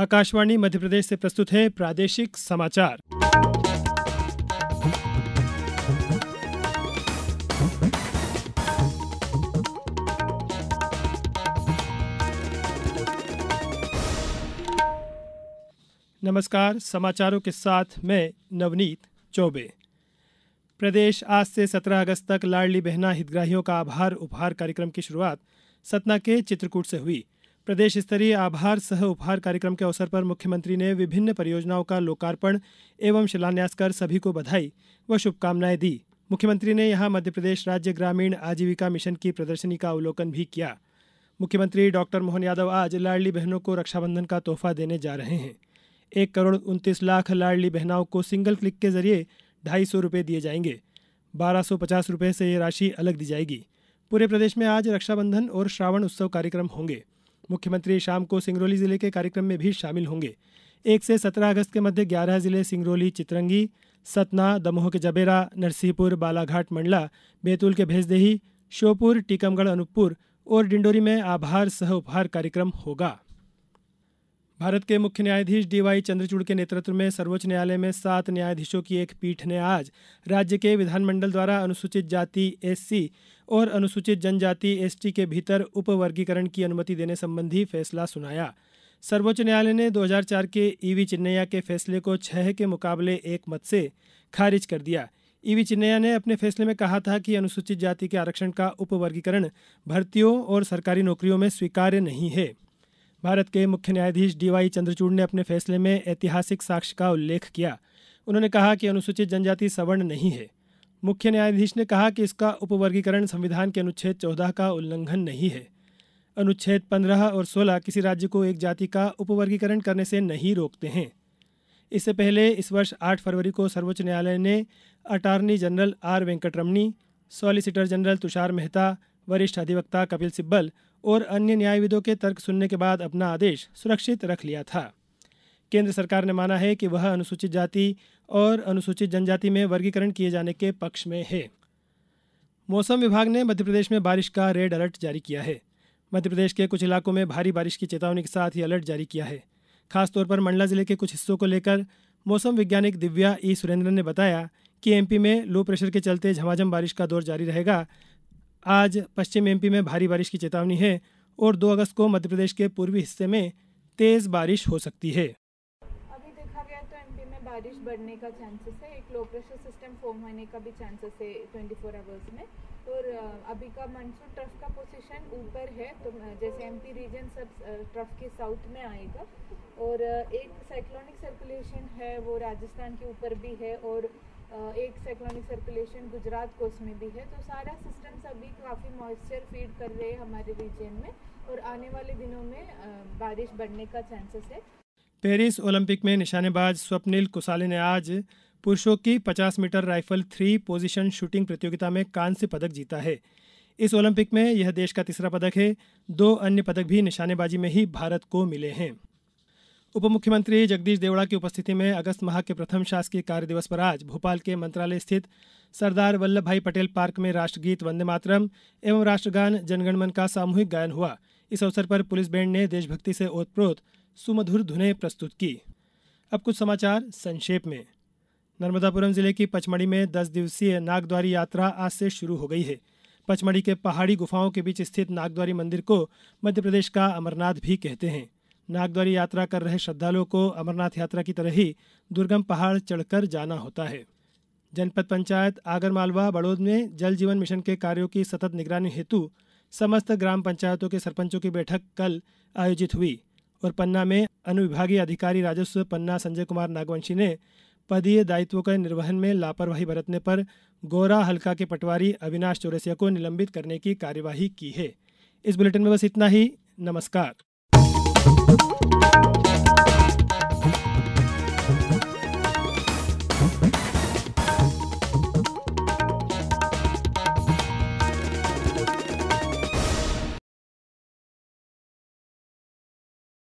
आकाशवाणी मध्य प्रदेश से प्रस्तुत है प्रादेशिक समाचार नमस्कार समाचारों के साथ मैं नवनीत चौबे प्रदेश आज से 17 अगस्त तक लाडली बहना हितग्राहियों का आभार उपहार कार्यक्रम की शुरुआत सतना के चित्रकूट से हुई प्रदेश स्तरीय आभार सह उपहार कार्यक्रम के अवसर पर मुख्यमंत्री ने विभिन्न परियोजनाओं का लोकार्पण एवं शिलान्यास कर सभी को बधाई व शुभकामनाएं दी मुख्यमंत्री ने यहां प्रदेश राज्य ग्रामीण आजीविका मिशन की प्रदर्शनी का अवलोकन भी किया मुख्यमंत्री डॉक्टर मोहन यादव आज लाडली बहनों को रक्षाबंधन का तोहफा देने जा रहे हैं एक करोड़ उनतीस लाख लाडली बहनाओं को सिंगल क्लिक के जरिए ढाई सौ रुपये दिए जाएंगे बारह सौ पचास रुपये से ये राशि अलग दी जाएगी पूरे प्रदेश में आज रक्षाबंधन और श्रावण उत्सव कार्यक्रम होंगे मुख्यमंत्री शाम को सिंगरौली जिले के कार्यक्रम में भी शामिल होंगे एक से सत्रह अगस्त के मध्य ग्यारह जिले सिंगरौली चित्रंगी सतना दमोह के जबेरा नरसिंहपुर बालाघाट मंडला बैतूल के भेजदेही श्योपुर टीकमगढ़ अनूपपुर और डिंडोरी में आभार सह उपहार कार्यक्रम होगा भारत के मुख्य न्यायाधीश डीवाई चंद्रचूड़ के नेतृत्व में सर्वोच्च न्यायालय में सात न्यायाधीशों की एक पीठ ने आज राज्य के विधानमंडल द्वारा अनुसूचित जाति एससी और अनुसूचित जनजाति एसटी के भीतर उपवर्गीकरण की अनुमति देने संबंधी फैसला सुनाया सर्वोच्च न्यायालय ने 2004 के ईवी चिन्नैया के फैसले को छह के मुकाबले एक मत से खारिज कर दिया ईवी चिन्नैया ने अपने फैसले में कहा था कि अनुसूचित जाति के आरक्षण का उपवर्गीकरण भर्तियों और सरकारी नौकरियों में स्वीकार्य नहीं है भारत के मुख्य न्यायाधीश डीवाई चंद्रचूड़ ने अपने फैसले में ऐतिहासिक साक्ष्य का उल्लेख किया उन्होंने कहा कि अनुसूचित जनजाति सवर्ण नहीं है मुख्य न्यायाधीश ने कहा कि इसका उपवर्गीकरण संविधान के अनुच्छेद चौदह का उल्लंघन नहीं है अनुच्छेद पंद्रह और सोलह किसी राज्य को एक जाति का उपवर्गीकरण करने से नहीं रोकते हैं इससे पहले इस वर्ष आठ फरवरी को सर्वोच्च न्यायालय ने attorney general R Venkataramani solicitor general Tushar Mehta वरिष्ठ अधिवक्ता कपिल सिब्बल और अन्य न्यायविदों के तर्क सुनने के बाद अपना आदेश सुरक्षित रख लिया था केंद्र सरकार ने माना है कि वह अनुसूचित जाति और अनुसूचित जनजाति में वर्गीकरण किए जाने के पक्ष में है मौसम विभाग ने मध्यप्रदेश में बारिश का रेड अलर्ट जारी किया है मध्यप्रदेश के कुछ इलाकों में भारी बारिश की चेतावनी के साथ ही अलर्ट जारी किया है खासतौर पर मंडला जिले के कुछ हिस्सों को लेकर मौसम वैज्ञानिक दिव्या ई सुरेंद्रन ने बताया कि एमपी में लो प्रेशर के चलते झमाझम बारिश का दौर जारी रहेगा आज पश्चिम एमपी में भारी बारिश की चेतावनी है और 2 अगस्त को मध्य प्रदेश के पूर्वी हिस्से में तेज़ बारिश हो सकती है एमपी में बारिश बढ़ने का चांसेस है एक लो प्रेशर सिस्टम फॉर्म होने का भी चांसेस है 24 आवर्स में और अभी का मानसून ट्रफ का पोजीशन ऊपर है तो जैसे एमपी रीजन सब ट्रफ के साउथ में आएगा और एक साइक्लोनिक सर्कुलेशन है वो राजस्थान के ऊपर भी है और एक साइक्लोनिक सर्कुलेशन गुजरात कोस्ट में भी है तो सारा सिस्टम सभी काफ़ी मॉइस्चर फीड कर रहे हैं हमारे रीजन में और आने वाले दिनों में बारिश बढ़ने का चांसेस है पेरिस ओलंपिक में निशानेबाज स्वप्निल कुसाले ने आज पुरुषों की 50 metre rifle three position shooting प्रतियोगिता में कांस्य पदक जीता है इस ओलंपिक में यह देश का तीसरा पदक है दो अन्य पदक भी निशानेबाजी में ही भारत को मिले हैं उप मुख्यमंत्री जगदीश देवड़ा की उपस्थिति में अगस्त माह के प्रथम शासकीय कार्य दिवस पर आज भोपाल के मंत्रालय स्थित सरदार वल्लभ भाई पटेल पार्क में राष्ट्रगीत वंदे मातरम एवं राष्ट्रगान जनगणमन का सामूहिक गायन हुआ इस अवसर पर पुलिस बैंड ने देशभक्ति से ओतप्रोत सुमधुर धुने प्रस्तुत की अब कुछ समाचार संक्षेप में नर्मदापुरम जिले की पचमढ़ी में दस दिवसीय नागद्वारी यात्रा आज से शुरू हो गई है पचमढ़ी के पहाड़ी गुफाओं के बीच स्थित नागद्वारी मंदिर को मध्य प्रदेश का अमरनाथ भी कहते हैं नागद्वारी यात्रा कर रहे श्रद्धालुओं को अमरनाथ यात्रा की तरह ही दुर्गम पहाड़ चढ़कर जाना होता है जनपद पंचायत आगरमालवा बड़ोद में जल जीवन मिशन के कार्यों की सतत निगरानी हेतु समस्त ग्राम पंचायतों के सरपंचों की बैठक कल आयोजित हुई और पन्ना में अनुविभागीय अधिकारी राजस्व पन्ना संजय कुमार नागवंशी ने पदीय दायित्वों के निर्वहन में लापरवाही बरतने पर गोरा हल्का के पटवारी अविनाश चौरसिया को निलंबित करने की कार्यवाही की है इस बुलेटिन में बस इतना ही नमस्कार